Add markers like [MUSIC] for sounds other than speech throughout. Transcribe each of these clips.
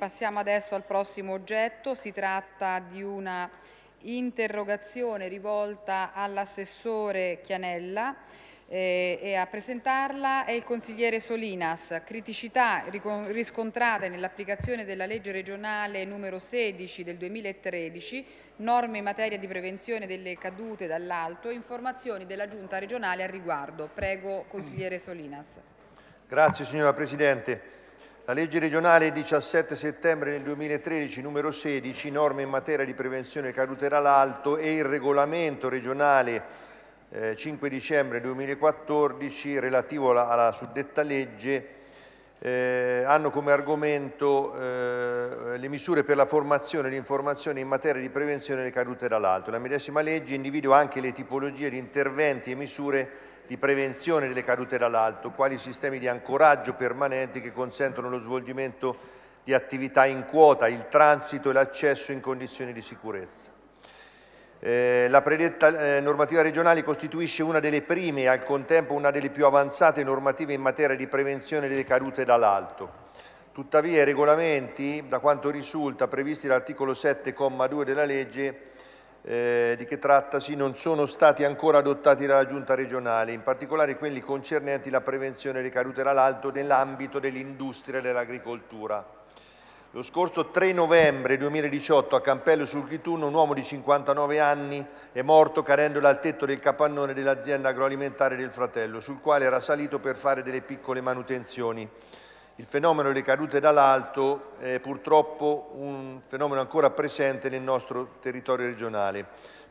Passiamo adesso al prossimo oggetto, si tratta di una interrogazione rivolta all'assessore Chianella eh, e a presentarla è il consigliere Solinas. Criticità riscontrate nell'applicazione della legge regionale numero 16 del 2013, norme in materia di prevenzione delle cadute dall'alto, informazioni della giunta regionale al riguardo. Prego consigliere Solinas. Grazie signora Presidente. La legge regionale 17 settembre del 2013 numero 16, norme in materia di prevenzione caduterà l'alto e il regolamento regionale 5 eh, dicembre 2014 relativo alla, alla suddetta legge eh, hanno come argomento eh, le misure per la formazione e l'informazione in materia di prevenzione delle cadute dall'alto. La medesima legge individua anche le tipologie di interventi e misure di prevenzione delle cadute dall'alto, quali sistemi di ancoraggio permanenti che consentono lo svolgimento di attività in quota, il transito e l'accesso in condizioni di sicurezza. Eh, la predetta eh, normativa regionale costituisce una delle prime e al contempo una delle più avanzate normative in materia di prevenzione delle cadute dall'alto. Tuttavia i regolamenti, da quanto risulta, previsti dall'articolo 7,2 della legge, eh, di che trattasi non sono stati ancora adottati dalla Giunta regionale, in particolare quelli concernenti la prevenzione delle cadute dall'alto nell'ambito dell'industria e dell'agricoltura. Lo scorso 3 novembre 2018 a Campello sul Chiturno un uomo di 59 anni è morto cadendo dal tetto del capannone dell'azienda agroalimentare del fratello, sul quale era salito per fare delle piccole manutenzioni. Il fenomeno delle cadute dall'alto è purtroppo un fenomeno ancora presente nel nostro territorio regionale.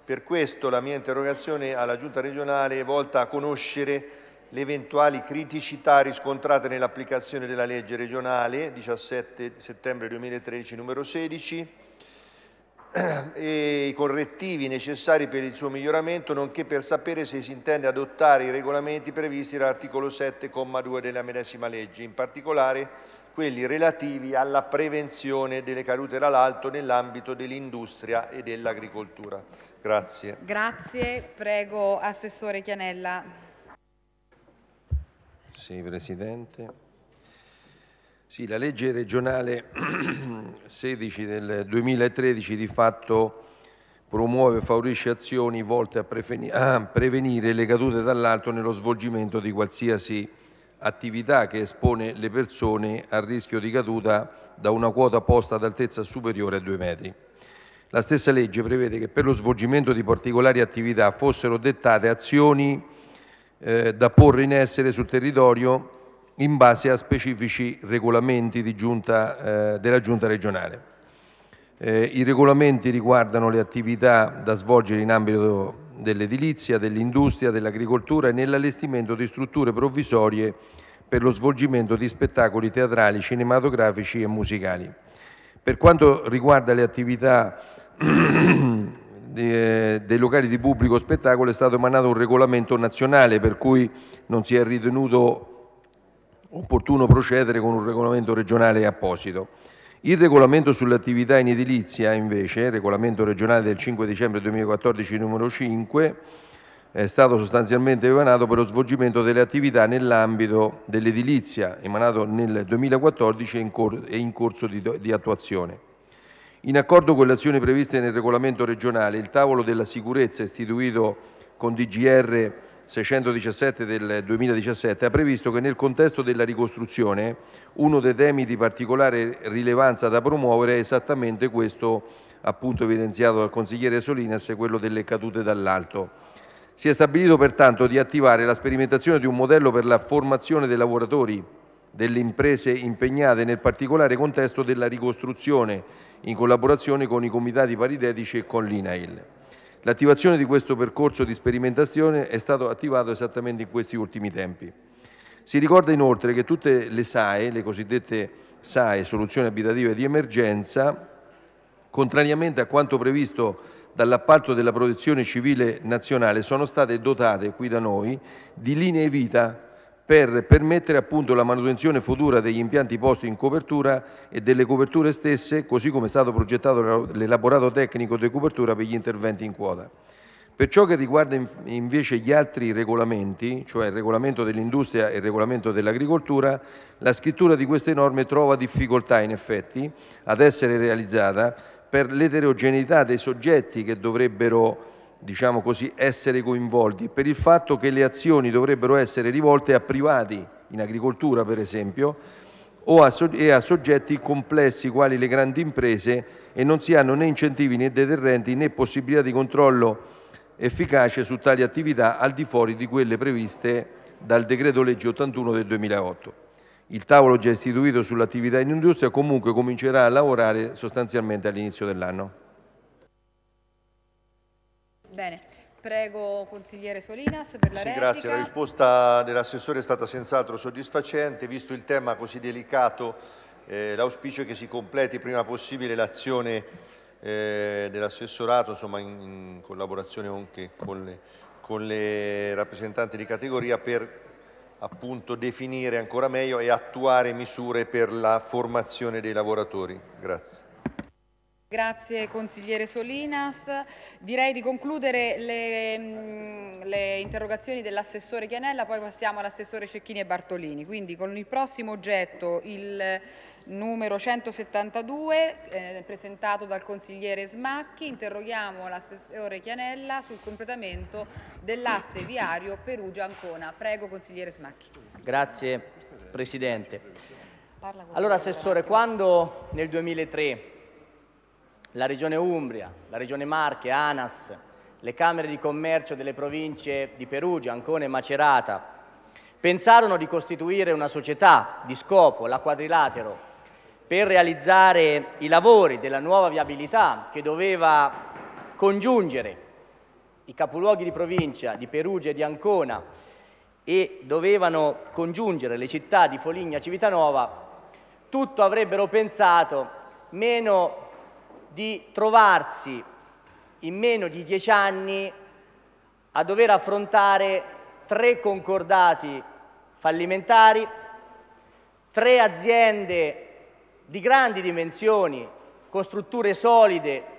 Per questo la mia interrogazione alla Giunta regionale è volta a conoscere le eventuali criticità riscontrate nell'applicazione della legge regionale 17 settembre 2013 numero 16 eh, e i correttivi necessari per il suo miglioramento, nonché per sapere se si intende adottare i regolamenti previsti dall'articolo 7, comma 2 della medesima legge, in particolare quelli relativi alla prevenzione delle cadute dall'alto nell'ambito dell'industria e dell'agricoltura. Grazie. Grazie, prego Assessore Chianella. Sì, Presidente. Sì, la legge regionale 16 [CLEARS THROAT] del 2013 di fatto promuove e favorisce azioni volte a prevenire le cadute dall'alto nello svolgimento di qualsiasi attività che espone le persone al rischio di caduta da una quota posta ad altezza superiore a due metri. La stessa legge prevede che per lo svolgimento di particolari attività fossero dettate azioni eh, da porre in essere sul territorio in base a specifici regolamenti giunta, eh, della Giunta regionale. Eh, I regolamenti riguardano le attività da svolgere in ambito dell'edilizia, dell'industria, dell'agricoltura e nell'allestimento di strutture provvisorie per lo svolgimento di spettacoli teatrali, cinematografici e musicali. Per quanto riguarda le attività [CLEARS THROAT] eh, dei locali di pubblico spettacolo è stato emanato un regolamento nazionale per cui non si è ritenuto opportuno procedere con un regolamento regionale apposito. Il regolamento sull'attività in edilizia, invece, regolamento regionale del 5 dicembre 2014 numero 5, è stato sostanzialmente emanato per lo svolgimento delle attività nell'ambito dell'edilizia, emanato nel 2014 e in corso di, attuazione. In accordo con le azioni previste nel regolamento regionale, il tavolo della sicurezza istituito con DGR 617 del 2017 ha previsto che nel contesto della ricostruzione uno dei temi di particolare rilevanza da promuovere è esattamente questo appunto evidenziato dal consigliere Solinas, quello delle cadute dall'alto. Si è stabilito pertanto di attivare la sperimentazione di un modello per la formazione dei lavoratori delle imprese impegnate nel particolare contesto della ricostruzione in collaborazione con i comitati paritetici e con l'INAIL. L'attivazione di questo percorso di sperimentazione è stato attivato esattamente in questi ultimi tempi. Si ricorda inoltre che tutte le SAE, le cosiddette SAE, soluzioni abitative di emergenza, contrariamente a quanto previsto dall'appalto della Protezione Civile Nazionale, sono state dotate qui da noi di linee vita per permettere appunto la manutenzione futura degli impianti posti in copertura e delle coperture stesse, così come è stato progettato l'elaborato tecnico di copertura per gli interventi in quota. Per ciò che riguarda invece gli altri regolamenti, cioè il regolamento dell'industria e il regolamento dell'agricoltura, la scrittura di queste norme trova difficoltà in effetti ad essere realizzata per l'eterogeneità dei soggetti che dovrebbero diciamo così, essere coinvolti, per il fatto che le azioni dovrebbero essere rivolte a privati, in agricoltura per esempio, a so e a soggetti complessi quali le grandi imprese e non si hanno né incentivi né deterrenti né possibilità di controllo efficace su tali attività al di fuori di quelle previste dal decreto legge 81 del 2008. Il tavolo già istituito sull'attività in industria comunque comincerà a lavorare sostanzialmente all'inizio dell'anno. Bene. Prego consigliere Solinas per la sì, replica. Grazie, la risposta dell'assessore è stata senz'altro soddisfacente, visto il tema così delicato, eh, l'auspicio è che si completi prima possibile l'azione eh, dell'assessorato, insomma in, in, collaborazione anche con le, con le rappresentanti di categoria per appunto definire ancora meglio e attuare misure per la formazione dei lavoratori. Grazie. Grazie consigliere Solinas. Direi di concludere le, mm, le interrogazioni dell'assessore Chianella, poi passiamo all'assessore Cecchini e Bartolini. Quindi con il prossimo oggetto il numero 172 eh, presentato dal consigliere Smacchi, interroghiamo l'assessore Chianella sul completamento dell'asse viario Perugia-Ancona. Prego consigliere Smacchi. Grazie Presidente. Allora Assessore, quando nel 2003 la Regione Umbria, la Regione Marche, ANAS, le Camere di Commercio delle province di Perugia, Ancona e Macerata pensarono di costituire una società di scopo, la Quadrilatero, per realizzare i lavori della nuova viabilità che doveva congiungere i capoluoghi di provincia di Perugia e di Ancona e dovevano congiungere le città di Foligna e Civitanova, tutto avrebbero pensato meno di trovarsi in meno di dieci anni a dover affrontare tre concordati fallimentari, tre aziende di grandi dimensioni, con strutture solide,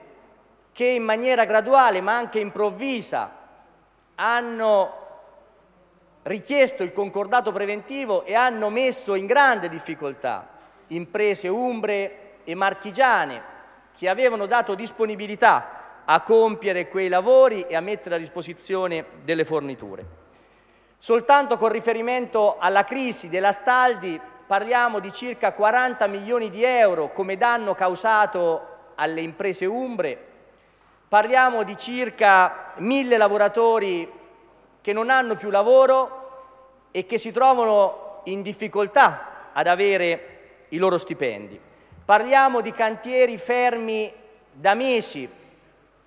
che in maniera graduale ma anche improvvisa hanno richiesto il concordato preventivo e hanno messo in grande difficoltà imprese umbre e marchigiane che avevano dato disponibilità a compiere quei lavori e a mettere a disposizione delle forniture. Soltanto con riferimento alla crisi della Staldi parliamo di circa 40 milioni di euro come danno causato alle imprese umbre, parliamo di circa mille lavoratori che non hanno più lavoro e che si trovano in difficoltà ad avere i loro stipendi. Parliamo di cantieri fermi da mesi,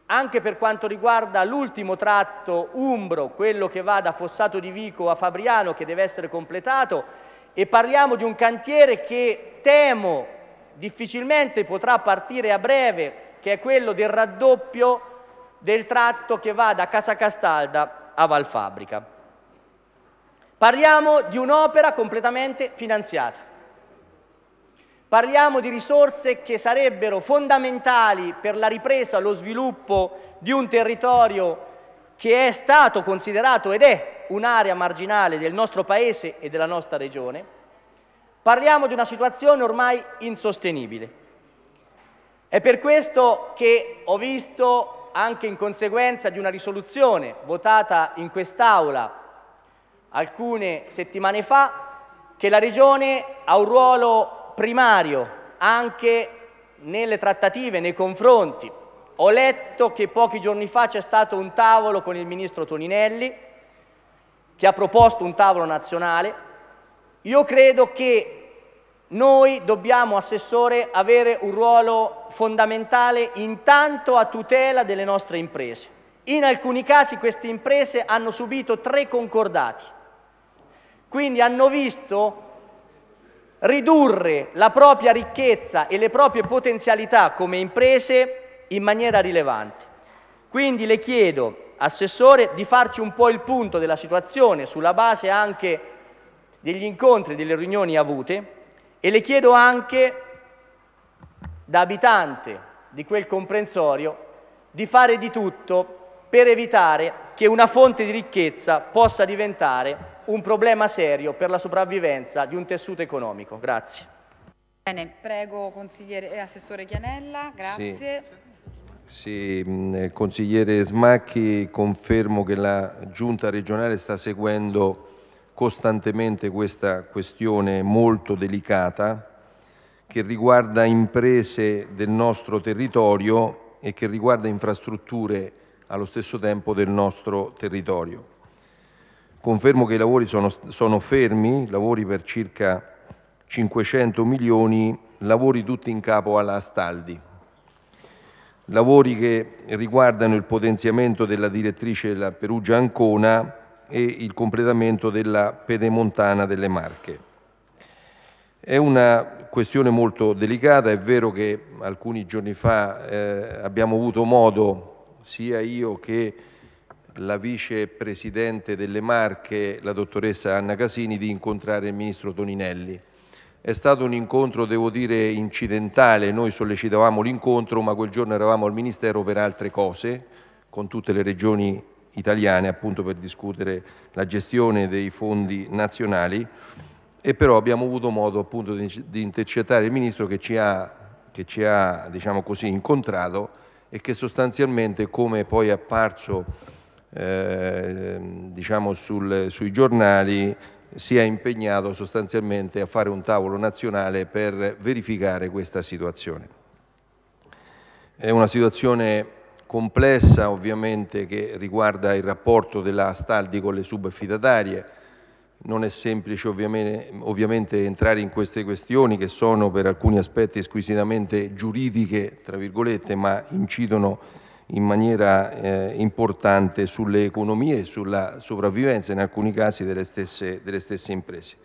anche per quanto riguarda l'ultimo tratto umbro, quello che va da Fossato di Vico a Fabriano, che deve essere completato, e parliamo di un cantiere che temo difficilmente potrà partire a breve, che è quello del raddoppio del tratto che va da Casa Castalda a Valfabbrica. Parliamo di un'opera completamente finanziata. Parliamo di risorse che sarebbero fondamentali per la ripresa, lo sviluppo di un territorio che è stato considerato ed è un'area marginale del nostro Paese e della nostra Regione. Parliamo di una situazione ormai insostenibile. È per questo che ho visto, anche in conseguenza di una risoluzione votata in quest'Aula alcune settimane fa, che la Regione ha un ruolo primario anche nelle trattative, nei confronti. Ho letto che pochi giorni fa c'è stato un tavolo con il ministro Toninelli, che ha proposto un tavolo nazionale. Io credo che noi dobbiamo, Assessore, avere un ruolo fondamentale intanto a tutela delle nostre imprese. In alcuni casi queste imprese hanno subito tre concordati, quindi hanno visto ridurre la propria ricchezza e le proprie potenzialità come imprese in maniera rilevante. Quindi le chiedo, Assessore, di farci un po' il punto della situazione sulla base anche degli incontri, e delle riunioni avute e le chiedo anche da abitante di quel comprensorio di fare di tutto per evitare che una fonte di ricchezza possa diventare un problema serio per la sopravvivenza di un tessuto economico. Grazie. Bene, prego consigliere e eh, Assessore Chianella, grazie. Sì. sì. Eh, consigliere Smacchi, confermo che la giunta regionale sta seguendo costantemente questa questione molto delicata che riguarda imprese del nostro territorio e che riguarda infrastrutture allo stesso tempo del nostro territorio. Confermo che i lavori sono, sono fermi, lavori per circa 500 milioni, lavori tutti in capo alla Astaldi. Lavori che riguardano il potenziamento della direttrice della Perugia-Ancona e il completamento della pedemontana delle Marche. È una questione molto delicata, è vero che alcuni giorni fa eh, abbiamo avuto modo, sia io che la vicepresidente delle Marche, la dottoressa Anna Casini, di incontrare il ministro Toninelli. È stato un incontro, devo dire, incidentale, noi sollecitavamo l'incontro, ma quel giorno eravamo al Ministero per altre cose, con tutte le regioni italiane, appunto per discutere la gestione dei fondi nazionali, e però abbiamo avuto modo appunto di intercettare il Ministro che ci ha, che ci ha diciamo così, incontrato e che sostanzialmente, come poi è apparso Ehm, diciamo sul, sui giornali si è impegnato sostanzialmente a fare un tavolo nazionale per verificare questa situazione. È una situazione complessa ovviamente che riguarda il rapporto della Staldi con le subaffidatarie, non è semplice ovviamente, ovviamente, entrare in queste questioni che sono per alcuni aspetti squisitamente giuridiche, tra virgolette, ma incidono in maniera eh, importante sulle economie e sulla sopravvivenza in alcuni casi delle stesse, delle stesse imprese.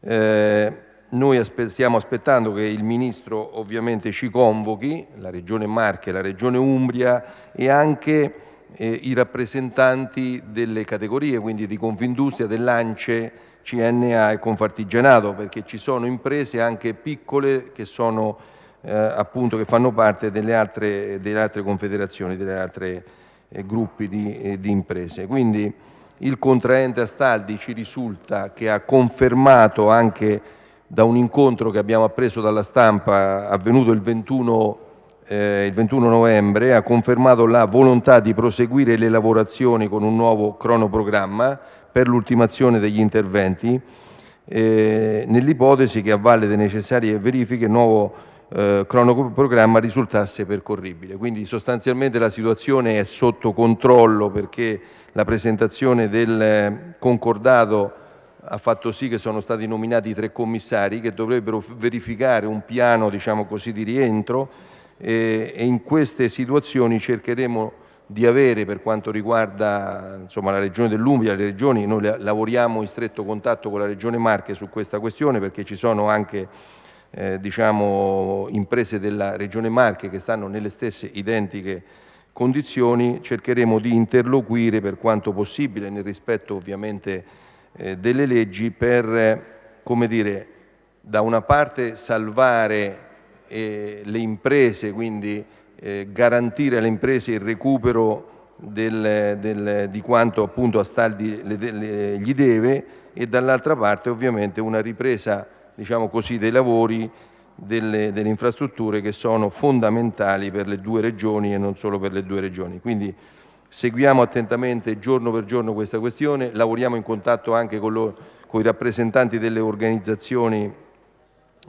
Eh, noi aspe stiamo aspettando che il Ministro ovviamente ci convochi, la Regione Marche, la Regione Umbria e anche eh, i rappresentanti delle categorie, quindi di Confindustria, dell'ANCE, CNA e Confartigianato, perché ci sono imprese anche piccole che sono eh, appunto, che fanno parte delle altre, delle altre confederazioni, delle altre eh, gruppi di, eh, di, imprese. Quindi il contraente Astaldi ci risulta che ha confermato anche da un incontro che abbiamo appreso dalla stampa avvenuto il 21, eh, il 21 novembre, ha confermato la volontà di proseguire le lavorazioni con un nuovo cronoprogramma per l'ultimazione degli interventi eh, nell'ipotesi che a valle delle necessarie verifiche il nuovo eh, cronoprogramma risultasse percorribile. Quindi sostanzialmente la situazione è sotto controllo perché la presentazione del eh, concordato ha fatto sì che sono stati nominati tre commissari che dovrebbero verificare un piano diciamo così, di rientro e, e in queste situazioni cercheremo di avere per quanto riguarda insomma, la regione dell'Umbria, le regioni, noi lavoriamo in stretto contatto con la regione Marche su questa questione perché ci sono anche eh, diciamo, imprese della Regione Marche che stanno nelle stesse identiche condizioni, cercheremo di interloquire per quanto possibile, nel rispetto ovviamente eh, delle leggi, per, come dire, da una parte salvare eh, le imprese, quindi eh, garantire alle imprese il recupero del, del, di quanto appunto Astaldi le, le, gli deve e dall'altra parte ovviamente una ripresa diciamo così, dei lavori delle, delle, infrastrutture che sono fondamentali per le due regioni e non solo per le due regioni. Quindi seguiamo attentamente giorno per giorno questa questione, lavoriamo in contatto anche con, lo, con i rappresentanti delle organizzazioni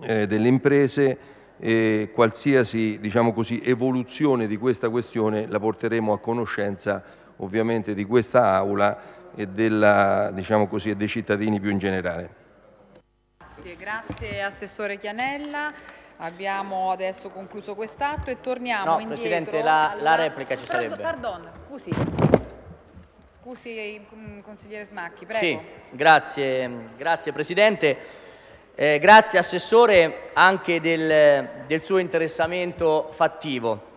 eh, delle imprese e qualsiasi diciamo così, evoluzione di questa questione la porteremo a conoscenza ovviamente di questa Aula e della, diciamo così, dei cittadini più in generale. Grazie, grazie Assessore Chianella. Abbiamo adesso concluso quest'atto e torniamo no, indietro. Presidente, la, alla... la replica ci sarebbe. Pardon, scusi. Scusi, mm, consigliere Smacchi, prego. Sì, grazie, grazie Presidente. Eh, grazie Assessore anche del, del suo interessamento fattivo.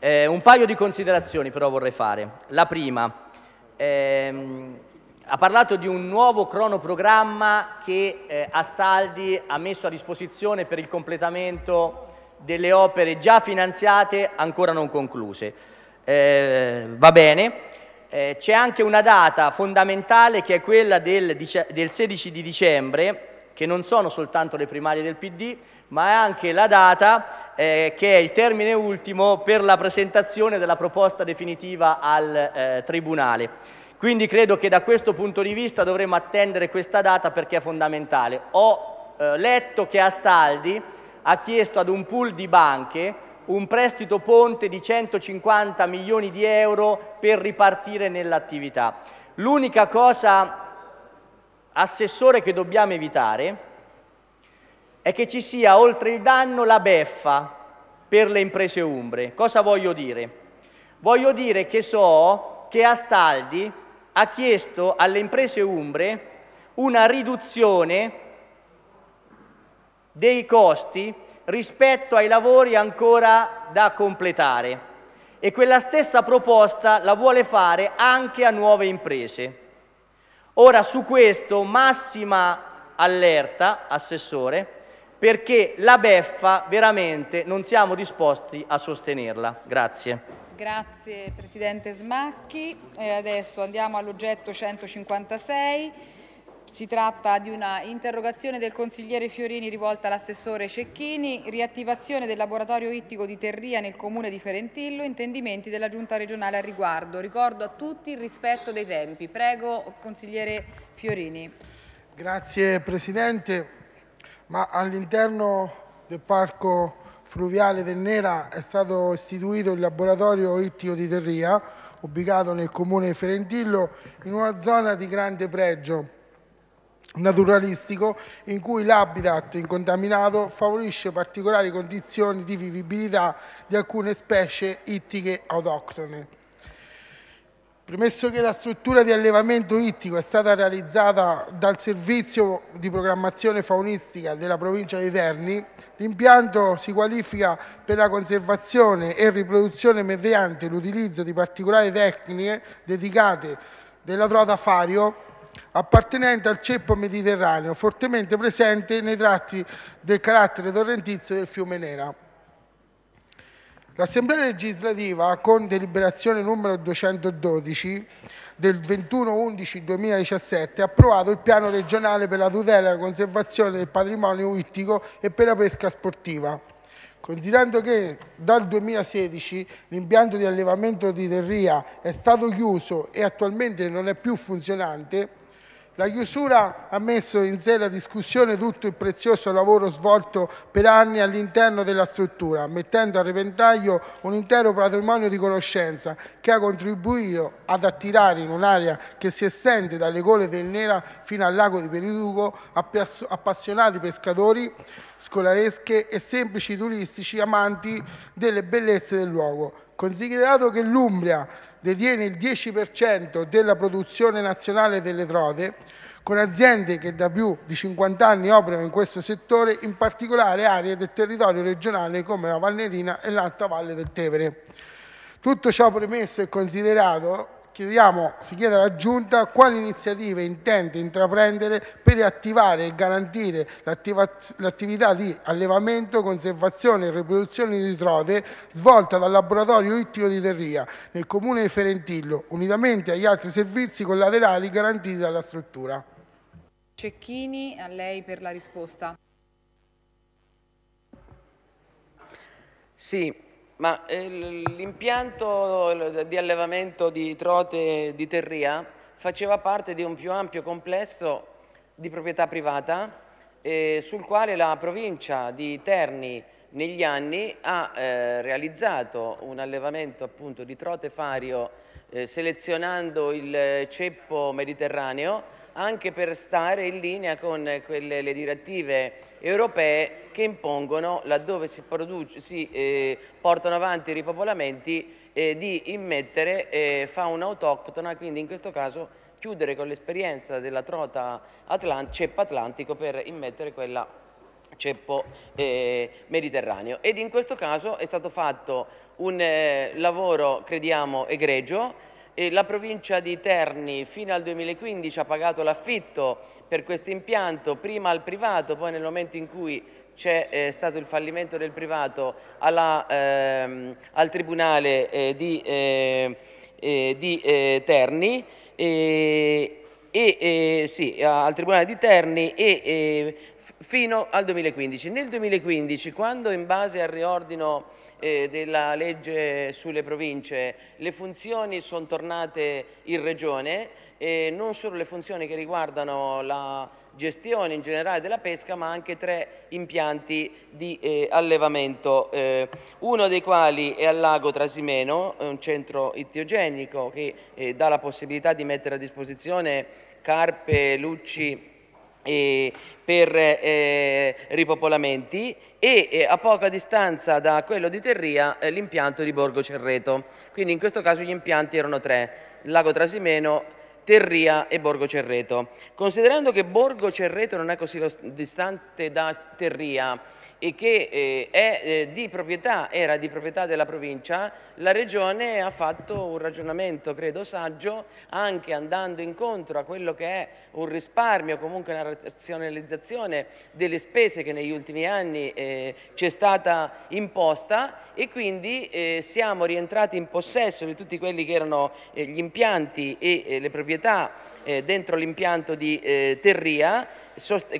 Eh, un paio di considerazioni però vorrei fare. La prima, ehm, ha parlato di un nuovo cronoprogramma che eh, Astaldi ha messo a disposizione per il completamento delle opere già finanziate ancora non concluse. Eh, va bene. Eh, c'è anche una data fondamentale che è quella del, del 16 di dicembre, che non sono soltanto le primarie del PD, ma è anche la data eh, che è il termine ultimo per la presentazione della proposta definitiva al eh, Tribunale. Quindi credo che da questo punto di vista dovremmo attendere questa data perché è fondamentale. Ho eh, letto che Astaldi ha chiesto ad un pool di banche un prestito ponte di 150 milioni di euro per ripartire nell'attività. L'unica cosa, assessore, che dobbiamo evitare è che ci sia oltre il danno la beffa per le imprese umbre. Cosa voglio dire? Voglio dire che so che Astaldi ha chiesto alle imprese umbre una riduzione dei costi rispetto ai lavori ancora da completare e quella stessa proposta la vuole fare anche a nuove imprese. Ora su questo massima allerta, Assessore, perché la beffa veramente non siamo disposti a sostenerla. Grazie. Grazie Presidente Smacchi. E adesso andiamo all'oggetto 156. Si tratta di una interrogazione del consigliere Fiorini rivolta all'assessore Cecchini, riattivazione del laboratorio ittico di Terria nel comune di Ferentillo, intendimenti della giunta regionale al riguardo. Ricordo a tutti il rispetto dei tempi. Prego consigliere Fiorini. Grazie Presidente, ma all'interno del parco fluviale Vennera è stato istituito il laboratorio ittico di Terria, ubicato nel comune Ferentillo, in una zona di grande pregio naturalistico in cui l'habitat incontaminato favorisce particolari condizioni di vivibilità di alcune specie ittiche autoctone. Premesso che la struttura di allevamento ittico è stata realizzata dal Servizio di Programmazione Faunistica della provincia di Terni, l'impianto si qualifica per la conservazione e riproduzione mediante l'utilizzo di particolari tecniche dedicate della trota fario appartenente al ceppo mediterraneo, fortemente presente nei tratti del carattere torrentizio del fiume Nera. L'Assemblea legislativa, con deliberazione numero 212 del 21-11-2017, ha approvato il piano regionale per la tutela e la conservazione del patrimonio ittico e per la pesca sportiva. Considerando che dal 2016 l'impianto di allevamento di Terria è stato chiuso e attualmente non è più funzionante, la chiusura ha messo in seria discussione tutto il prezioso lavoro svolto per anni all'interno della struttura, mettendo a repentaglio un intero patrimonio di conoscenza che ha contribuito ad attirare in un'area che si estende dalle gole del Nera fino al lago di Periduco appassionati pescatori, scolaresche e semplici turistici amanti delle bellezze del luogo. Considerato che l'Umbria detiene il 10% della produzione nazionale delle trote, con aziende che da più di 50 anni operano in questo settore, in particolare aree del territorio regionale come la Vallerina e l'Alta Valle del Tevere. Tutto ciò premesso e considerato, chiediamo, si chiede alla Giunta quali iniziative intende intraprendere per attivare e garantire l'attività di allevamento, conservazione e riproduzione di trote svolta dal laboratorio ittico di Terria nel comune di Ferentillo, unitamente agli altri servizi collaterali garantiti dalla struttura. Cecchini, a lei per la risposta. Sì, ma eh, l'impianto di allevamento di trote di Terria faceva parte di un più ampio complesso di proprietà privata eh, sul quale la provincia di Terni negli anni ha eh, realizzato un allevamento appunto di trote fario eh, selezionando il ceppo mediterraneo anche per stare in linea con quelle, le direttive europee che impongono, laddove si, produce, si eh, portano avanti i ripopolamenti, eh, di immettere eh, fauna autoctona, quindi in questo caso chiudere con l'esperienza della trota atlant ceppa atlantico per immettere quella ceppo eh, mediterraneo ed in questo caso è stato fatto un eh, lavoro crediamo egregio la provincia di Terni fino al 2015 ha pagato l'affitto per questo impianto, prima al privato, poi nel momento in cui c'è eh, stato il fallimento del privato alla, ehm, al Tribunale eh, di, eh, eh di eh, Terni. E, e, sì, al Tribunale di Terni e fino al 2015. Nel 2015, quando in base al riordino eh, della legge sulle province le funzioni sono tornate in regione, eh, non solo le funzioni che riguardano la gestione in generale della pesca, ma anche tre impianti di eh, allevamento, eh. uno dei quali è al lago Trasimeno, un centro ittiogenico che eh, dà la possibilità di mettere a disposizione carpe, lucci, per eh, ripopolamenti e eh, a poca distanza da quello di Terria eh, l'impianto di Borgo Cerreto. Quindi in questo caso gli impianti erano tre, Lago Trasimeno, Terria e Borgo Cerreto. Considerando che Borgo Cerreto non è così distante da Terria e che eh, è, eh, di proprietà, era di proprietà della provincia, la Regione ha fatto un ragionamento, credo, saggio, anche andando incontro a quello che è un risparmio, comunque una razionalizzazione delle spese che negli ultimi anni eh, ci è stata imposta e quindi eh, siamo rientrati in possesso di tutti quelli che erano eh, gli impianti e eh, le proprietà proprietà eh, dentro l'impianto di eh, Terria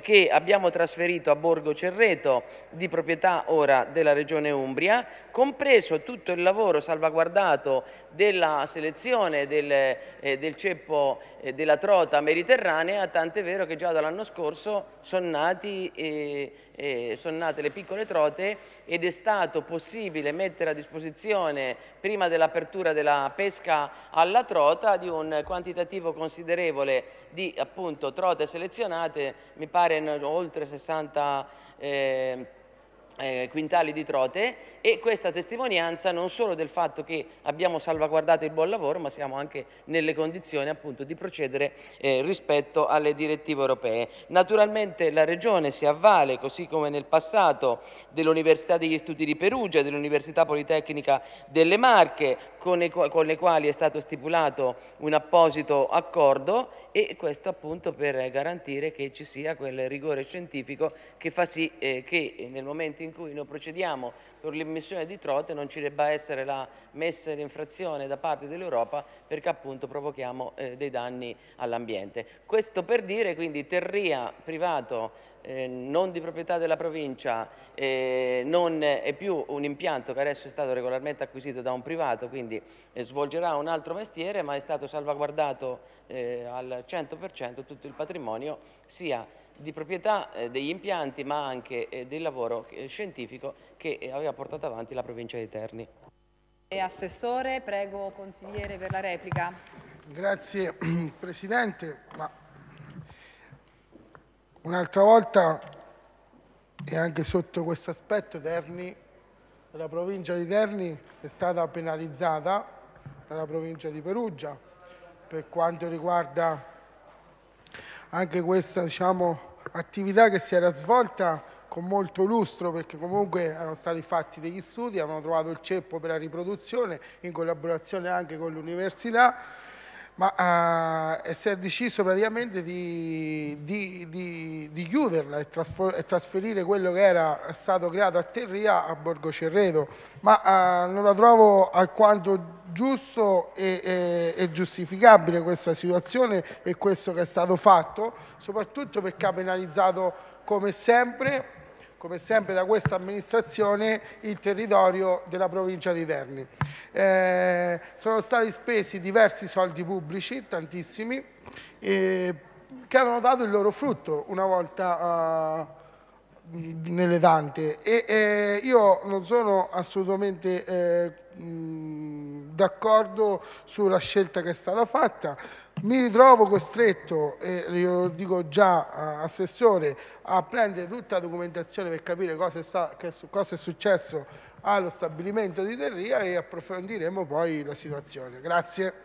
che abbiamo trasferito a Borgo Cerreto di proprietà ora della Regione Umbria, compreso tutto il lavoro salvaguardato della selezione del, eh, del ceppo eh, della trota mediterranea, tant'è vero che già dall'anno scorso sono nati eh, eh, sono nate le piccole trote ed è stato possibile mettere a disposizione prima dell'apertura della pesca alla trota di un quantitativo considerevole di appunto trote selezionate, mi pare oltre 60 eh, eh, quintali di trote e questa testimonianza non solo del fatto che abbiamo salvaguardato il buon lavoro ma siamo anche nelle condizioni appunto di procedere eh, rispetto alle direttive europee. Naturalmente la Regione si avvale così come nel passato dell'Università degli Studi di Perugia, dell'Università Politecnica delle Marche con le, con le quali è stato stipulato un apposito accordo e questo appunto per garantire che ci sia quel rigore scientifico che fa sì eh, che nel momento in cui noi procediamo per l'immissione di trote non ci debba essere la messa in infrazione da parte dell'Europa perché appunto provochiamo eh, dei danni all'ambiente. Questo per dire quindi terria privato eh, non di proprietà della provincia, eh, non è più un impianto che adesso è stato regolarmente acquisito da un privato, quindi eh, svolgerà un altro mestiere, ma è stato salvaguardato eh, al 100% tutto il patrimonio sia di proprietà eh, degli impianti ma anche eh, del lavoro scientifico che aveva portato avanti la provincia di Terni. Assessore, prego consigliere per la replica. Grazie [CLEARS THROAT] Presidente, ma Un'altra volta, e anche sotto questo aspetto, Terni, la provincia di Terni è stata penalizzata dalla provincia di Perugia per quanto riguarda anche questa diciamo, attività che si era svolta con molto lustro perché comunque erano stati fatti degli studi, avevano trovato il ceppo per la riproduzione in collaborazione anche con l'università ma eh, si è deciso praticamente di, di, di, di chiuderla e, e, trasferire quello che era stato creato a Terria a Borgo Cerreto, ma eh, non la trovo alquanto giusto e, e, e, giustificabile questa situazione e questo che è stato fatto, soprattutto perché ha penalizzato come sempre come sempre da questa amministrazione, il territorio della provincia di Terni. Eh, sono stati spesi diversi soldi pubblici, tantissimi, eh, che avevano dato il loro frutto una volta eh, nelle tante e eh, io non sono assolutamente eh, mh, d'accordo sulla scelta che è stata fatta. Mi ritrovo costretto, e lo dico già eh, Assessore, a prendere tutta la documentazione per capire cosa è, sta, cosa è successo allo stabilimento di Terria e approfondiremo poi la situazione. Grazie.